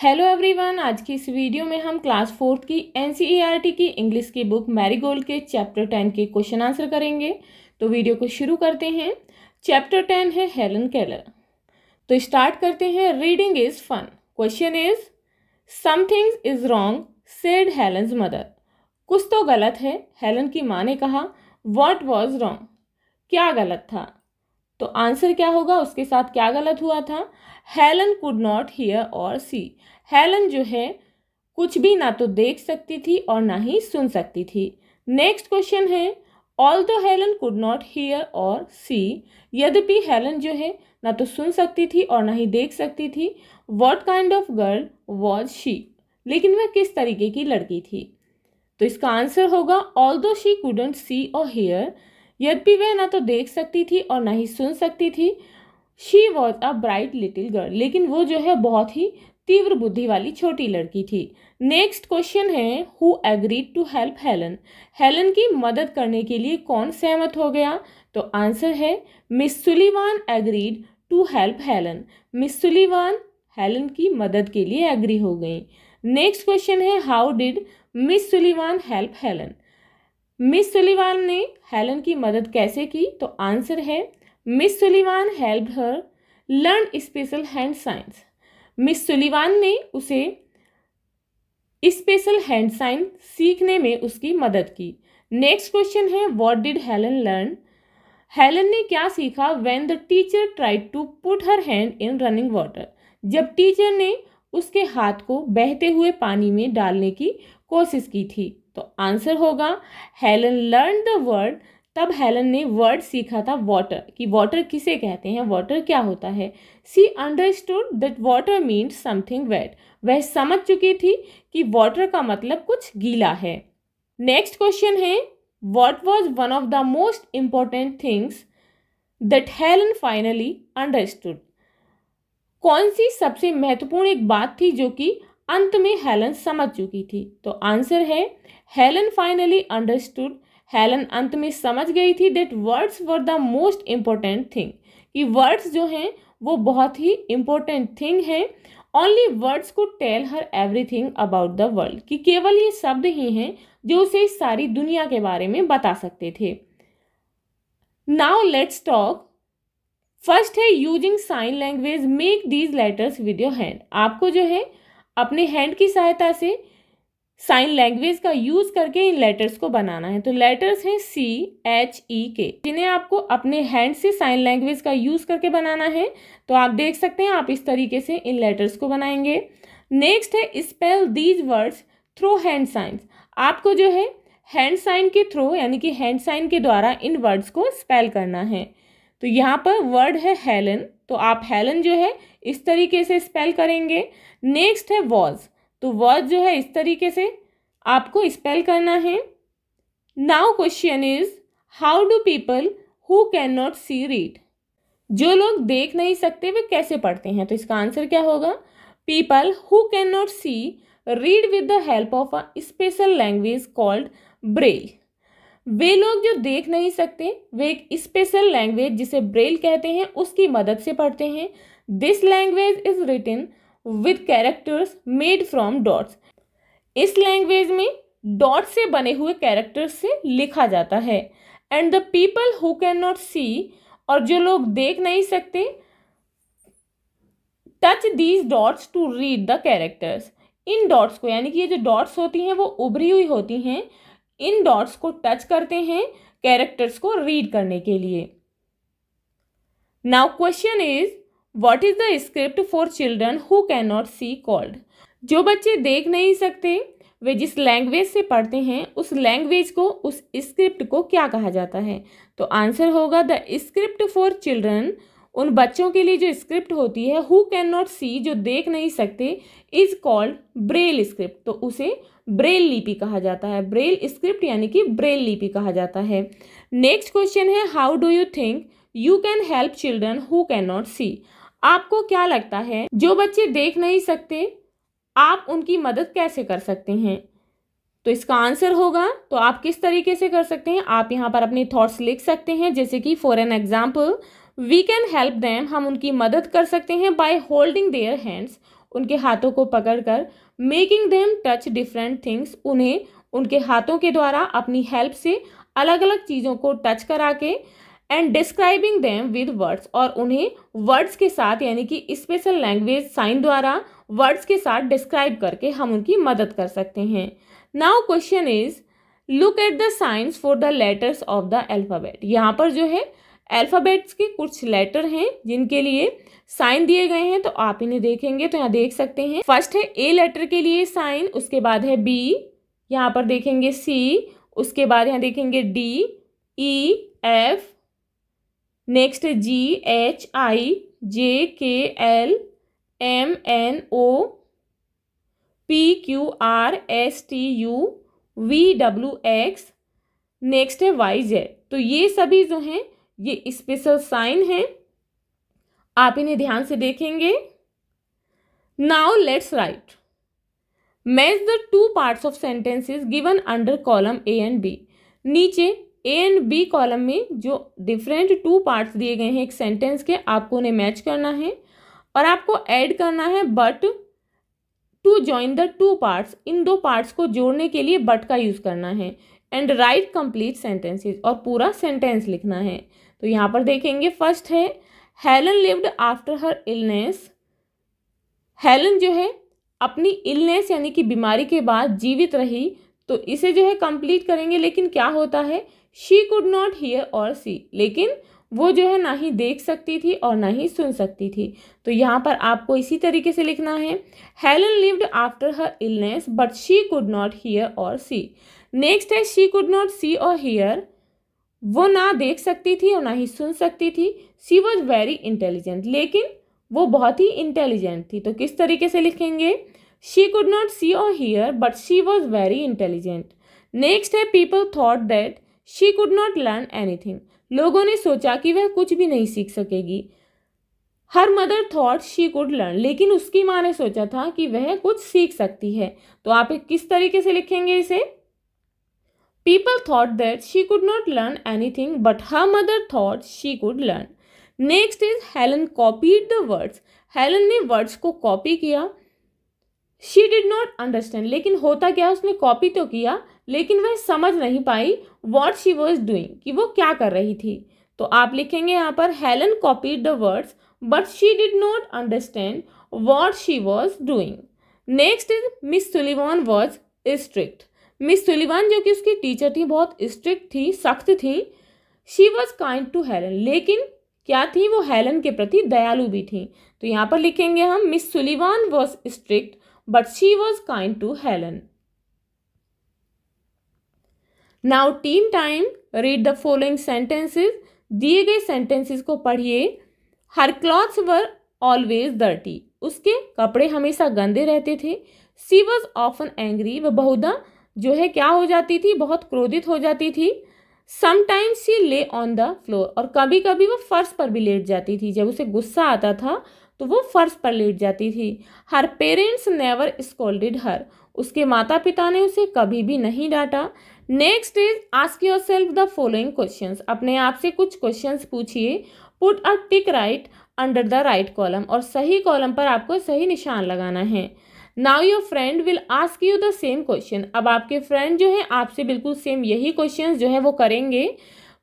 hello everyone आज की इस वीडियो में हम क्लास फोर्थ की एन e की इंग्लिश की बुक मैरीगोल्ड के चैप्टर टेन के क्वेश्चन आंसर करेंगे तो वीडियो को शुरू करते हैं चैप्टर टेन है हेलन केलर तो स्टार्ट करते हैं reading is fun question is something is wrong said Helen's mother कुछ तो गलत है हेलन की माँ ने कहा वॉट वॉज रॉन्ग क्या गलत था तो आंसर क्या होगा उसके साथ क्या गलत हुआ था हेलन कुड नॉट हियर और सी हेलन जो है कुछ भी ना तो देख सकती थी और ना ही सुन सकती थी नेक्स्ट क्वेश्चन है although Helen could not hear और सी यद्यपि हेलन जो है ना तो सुन सकती थी और ना ही देख सकती थी what kind of girl was she लेकिन वह किस तरीके की लड़की थी तो इसका आंसर होगा ऑल दो शी कुडेंट सी और हेयर यद्यपि वह ना तो देख सकती थी और ना ही सुन सकती थी she was a bright little girl लेकिन वो जो है बहुत ही तीव्र बुद्धि वाली छोटी लड़की थी नेक्स्ट क्वेश्चन है who agreed to help Helen Helen की मदद करने के लिए कौन सहमत हो गया तो आंसर है Miss Sullivan agreed to help Helen Miss Sullivan Helen की मदद के लिए एग्री हो गई नेक्स्ट क्वेश्चन है how did Miss Sullivan help Helen Miss Sullivan ने हेलन की मदद कैसे की तो आंसर है Miss Sullivan help her learn special hand science Miss Sullivan ने उसे स्पेशल हैंड साइन सीखने में उसकी मदद की नेक्स्ट क्वेश्चन है what did Helen learn Helen ने क्या सीखा when the teacher tried to put her hand in running water जब टीचर ने उसके हाथ को बहते हुए पानी में डालने की कोशिश की थी तो आंसर होगा हेलन लर्न द वर्ड तब हेलन ने वर्ड सीखा था वाटर कि वाटर किसे कहते हैं वाटर क्या होता है she understood that water means something wet वह समझ चुकी थी कि वाटर का मतलब कुछ गीला है नेक्स्ट क्वेश्चन है what was one of the most important things that Helen finally understood कौन सी सबसे महत्वपूर्ण एक बात थी जो कि अंत में हेलन समझ चुकी थी तो आंसर है हेलन फाइनली अंडरस्टूड हेलन अंत में समझ गई थी that words were the most important thing कि वर्ड्स जो हैं वो बहुत ही इम्पोर्टेंट थिंग हैं ओनली वर्ड्स को tell her everything about the world कि केवल ये शब्द ही हैं जो उसे सारी दुनिया के बारे में बता सकते थे नाउ लेट्स टॉक फर्स्ट है using sign language make these letters with your hand आपको जो है अपने हैंड की सहायता से साइन लैंग्वेज का यूज करके इन लेटर्स को बनाना है तो लेटर्स हैं सी एच ई के जिन्हें आपको अपने हैंड से साइन लैंग्वेज का यूज करके बनाना है तो आप देख सकते हैं आप इस तरीके से इन लेटर्स को बनाएंगे नेक्स्ट है spell these words through hand science आपको जो है हैंड साइन के थ्रो यानी कि हैंड साइन के द्वारा इन वर्ड्स को स्पेल करना है तो यहाँ पर वर्ड है हेलन तो आप हेलन जो है इस तरीके से स्पेल करेंगे नेक्स्ट है वॉज तो वॉज जो है इस तरीके से आपको स्पेल करना है now question is how do people who can not see read जो लोग देख नहीं सकते वे कैसे पढ़ते हैं तो इसका आंसर क्या होगा people who can not see read with the help of a special language called Braille वे लोग जो देख नहीं सकते वे एक स्पेशल लैंग्वेज जिसे ब्रेल कहते हैं उसकी मदद से पढ़ते हैं this language is written with characters made from dots इस लैंग्वेज में डॉट से बने हुए कैरेक्टर्स से लिखा जाता है and the people who can not see और जो लोग देख नहीं सकते touch these dots to read the characters इन डॉट्स को यानी कि ये जो डॉट्स होती हैं वो उभरी हुई होती हैं इन डॉट्स को टच करते हैं कैरेक्टर्स को रीड करने के लिए now question is what is the script for children who can not see called जो बच्चे देख नहीं सकते वे जिस लैंग्वेज से पढ़ते हैं उस लैंग्वेज को उस स्क्रिप्ट को क्या कहा जाता है तो आंसर होगा द स्क्रिप्ट फॉर चिल्ड्रन उन बच्चों के लिए जो स्क्रिप्ट होती है हु कैन नॉट सी जो देख नहीं सकते इज कॉल्ड ब्रेल स्क्रिप्ट तो उसे ब्रेल लिपि कहा जाता है ब्रेल स्क्रिप्ट यानी कि ब्रेल लिपि कहा जाता है नेक्स्ट क्वेश्चन है how do you think you can help children who can not see आपको क्या लगता है जो बच्चे देख नहीं सकते आप उनकी मदद कैसे कर सकते हैं तो इसका आंसर होगा तो आप किस तरीके से कर सकते हैं आप यहाँ पर अपने थॉट्स लिख सकते हैं जैसे कि for an example we can help them हम उनकी मदद कर सकते हैं बाय होल्डिंग देयर हैंड्स उनके हाथों को पकड़कर making them touch different things उन्हें उनके हाथों के द्वारा अपनी हेल्प से अलग अलग चीज़ों को टच करा के and describing them with words और उन्हें वर्ड्स के साथ यानी कि स्पेशल लैंग्वेज साइन द्वारा वर्ड्स के साथ डिस्क्राइब करके हम उनकी मदद कर सकते हैं now question is look at the science for the letters of the alphabet यहाँ पर जो है अल्फ़ाबेट्स के कुछ लेटर हैं जिनके लिए साइन दिए गए हैं तो आप इन्हें देखेंगे तो यहाँ देख सकते हैं फर्स्ट है ए लेटर के लिए साइन उसके बाद है बी यहाँ पर देखेंगे सी उसके बाद यहाँ देखेंगे D E F next G H I J K L M N O P Q R S T U V W X next है वाई जेड तो ये सभी जो हैं ये स्पेशल साइन हैं आप इन्हें ध्यान से देखेंगे now let's write match the two parts of sentences given under column A and B नीचे ए एंड बी कॉलम में जो डिफरेंट टू पार्ट्स दिए गए हैं एक सेंटेंस के आपको उन्हें मैच करना है और आपको ऐड करना है but to join the two parts इन दो पार्ट्स को जोड़ने के लिए बट का यूज़ करना है एंड राइट कंप्लीट सेंटेंसेज और पूरा सेंटेंस लिखना है तो यहाँ पर देखेंगे फर्स्ट है Helen lived after her illness Helen जो है अपनी इलनेस यानी कि बीमारी के बाद जीवित रही तो इसे जो है कंप्लीट करेंगे लेकिन क्या होता है शी कुड नॉट हियर और सी लेकिन वो जो है ना ही देख सकती थी और ना ही सुन सकती थी तो यहाँ पर आपको इसी तरीके से लिखना है Helen lived after her illness but she could not hear और सी नेक्स्ट है शी कुड नॉट सी और हियर वो ना देख सकती थी और ना ही सुन सकती थी सी वॉज वेरी इंटेलिजेंट लेकिन वो बहुत ही इंटेलिजेंट थी तो किस तरीके से लिखेंगे शी कुड नॉट सी और hear but she was very intelligent next है people thought that she could not learn anything लोगों ने सोचा कि वह कुछ भी नहीं सीख सकेगी her mother thought she could learn लेकिन उसकी माँ ने सोचा था कि वह कुछ सीख सकती है तो आप किस तरीके से लिखेंगे इसे people thought that she could not learn thing but her mother thought she could learn next is Helen copied the words Helen ने वर्ड्स को कॉपी किया शी डिड नॉट अंडरस्टैंड लेकिन होता क्या उसने कॉपी तो किया लेकिन वह समझ नहीं पाई वॉट शी वॉज डूइंग कि वो क्या कर रही थी तो आप लिखेंगे यहाँ पर Helen copy the words but she did not understand what she was doing next is Miss Sullivan was strict Miss Sullivan जो कि उसकी टीचर थी बहुत स्ट्रिक्ट थी सख्त थी she was kind to Helen लेकिन क्या थी वो हेलन के प्रति दयालु भी थी तो यहाँ पर लिखेंगे हम Miss Sullivan was strict but she was kind to Helen now team time read the following sentences दिए गए सेंटेंसेस को पढ़िए her clothes were always dirty उसके कपड़े हमेशा गंदे रहते थे सी वॉज ऑफन एंग्री वह बहुधा जो है क्या हो जाती थी बहुत क्रोधित हो जाती थी समटाइम्स सी ले ऑन द फ्लोर और कभी कभी वो फर्श पर भी लेट जाती थी जब उसे गुस्सा आता था तो वो फर्श पर लेट जाती थी her parents never scolded her उसके माता पिता ने उसे कभी भी नहीं डांटा next is ask yourself the following question अपने आप से कुछ क्वेश्चन पूछिए put a tick right under the right column और सही कॉलम पर आपको सही निशान लगाना है now your friend will ask you the same question अब आपके फ्रेंड जो है आपसे बिल्कुल सेम यही क्वेश्चन जो है वो करेंगे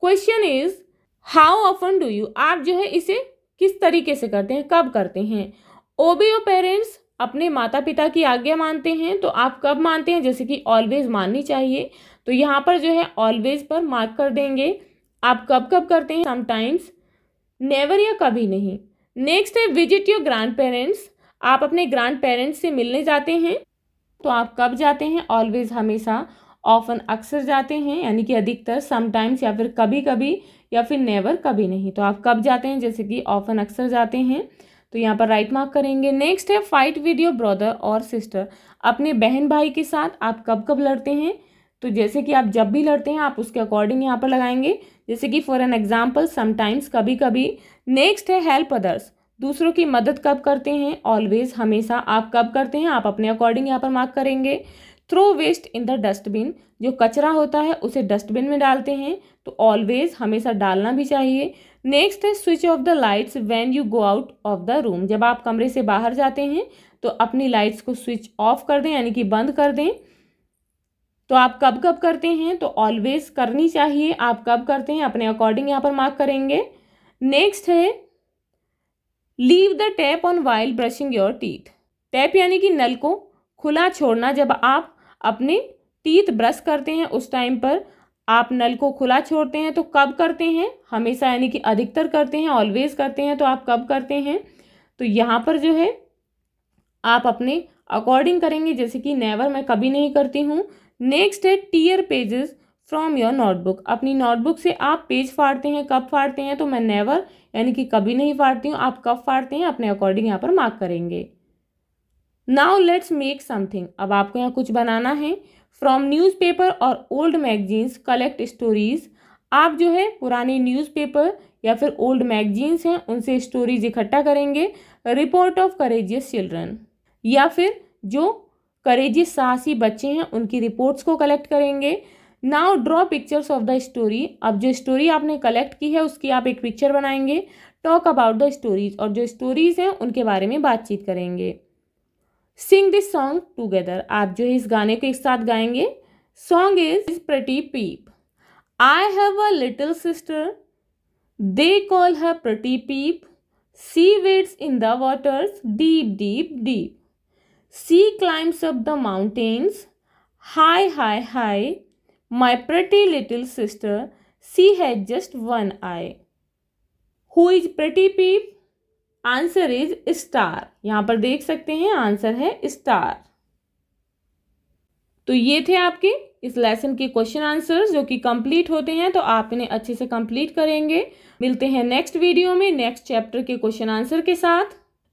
question is how often do you आप जो है इसे किस तरीके से करते हैं कब करते हैं ओबी योर पेरेंट्स अपने माता पिता की आज्ञा मानते हैं तो आप कब मानते हैं जैसे कि ऑलवेज माननी चाहिए तो यहाँ पर जो है ऑलवेज पर मार्क कर देंगे आप कब कब करते हैं समटाइम्स नेवर या कभी नहीं नेक्स्ट है विजिट योर ग्रैंड पेरेंट्स आप अपने ग्रैंड पेरेंट्स से मिलने जाते हैं तो आप कब जाते हैं ऑलवेज हमेशा ऑफन अक्सर जाते हैं यानी कि अधिकतर समटाइम्स या फिर कभी कभी या फिर नेवर कभी नहीं तो आप कब जाते हैं जैसे कि ऑफन अक्सर जाते हैं तो यहाँ पर राइट मार्क करेंगे नेक्स्ट है फाइट विद योर ब्रदर और सिस्टर अपने बहन भाई के साथ आप कब कब लड़ते हैं तो जैसे कि आप जब भी लड़ते हैं आप उसके अकॉर्डिंग यहाँ पर लगाएंगे जैसे कि फॉर एन एग्जाम्पल समटाइम्स कभी कभी नेक्स्ट है हेल्प अदर्स दूसरों की मदद कब करते हैं ऑलवेज हमेशा आप कब करते हैं आप अपने अकॉर्डिंग यहाँ पर मार्क करेंगे throw waste in the dustbin जो कचरा होता है उसे डस्टबिन में डालते हैं तो ऑलवेज हमेशा डालना भी चाहिए नेक्स्ट है switch off the lights when you go out of the room जब आप कमरे से बाहर जाते हैं तो अपनी लाइट्स को स्विच ऑफ कर दें यानी कि बंद कर दें तो आप कब कब करते हैं तो ऑलवेज करनी चाहिए आप कब करते हैं अपने अकॉर्डिंग यहाँ पर मार्क करेंगे नेक्स्ट है leave the tap on while brushing your teeth tap यानी कि नल को खुला छोड़ना जब आप अपने टीथ ब्रश करते हैं उस टाइम पर आप नल को खुला छोड़ते हैं तो कब करते हैं हमेशा यानी कि अधिकतर करते हैं ऑलवेज करते हैं तो आप कब करते हैं तो यहाँ पर जो है आप अपने अकॉर्डिंग करेंगे जैसे कि नेवर मैं कभी नहीं करती हूँ नेक्स्ट है tear pages from your notebook अपनी नोटबुक से आप पेज फाड़ते हैं कब फाड़ते हैं तो मैं नेवर यानी कि कभी नहीं फाड़ती हूँ आप कब फाड़ते हैं अपने अकॉर्डिंग यहाँ पर मार्क करेंगे नाउ लेट्स मेक समथिंग अब आपको यहाँ कुछ बनाना है फ्रॉम न्यूज़पेपर और ओल्ड मैगजीन्स कलेक्ट स्टोरीज आप जो है पुराने न्यूज़पेपर या फिर ओल्ड मैगजीन्स हैं उनसे स्टोरीज इकट्ठा करेंगे रिपोर्ट ऑफ करेजियस चिल्ड्रन या फिर जो करेजी साहसी बच्चे हैं उनकी रिपोर्ट्स को कलेक्ट करेंगे now draw pictures of the story अब जो स्टोरी आपने कलेक्ट की है उसकी आप एक पिक्चर बनाएंगे टॉक अबाउट द स्टोरीज और जो स्टोरीज हैं उनके बारे में बातचीत करेंगे सिंग दिस सॉन्ग टूगेदर आप जो है इस गाने को एक साथ गाएंगे song is is pretty peep I have a little sister they call her pretty peep she wades in the waters deep deep deep she climbs up the mountains high high high my pretty little sister she has just one eye who is pretty peep answer is star यहाँ पर देख सकते हैं answer है star तो ये थे आपके इस लेसन के क्वेश्चन आंसर्स जो कि कंप्लीट होते हैं तो आप इन्हें अच्छे से कंप्लीट करेंगे मिलते हैं नेक्स्ट वीडियो में नेक्स्ट चैप्टर के क्वेश्चन आंसर के साथ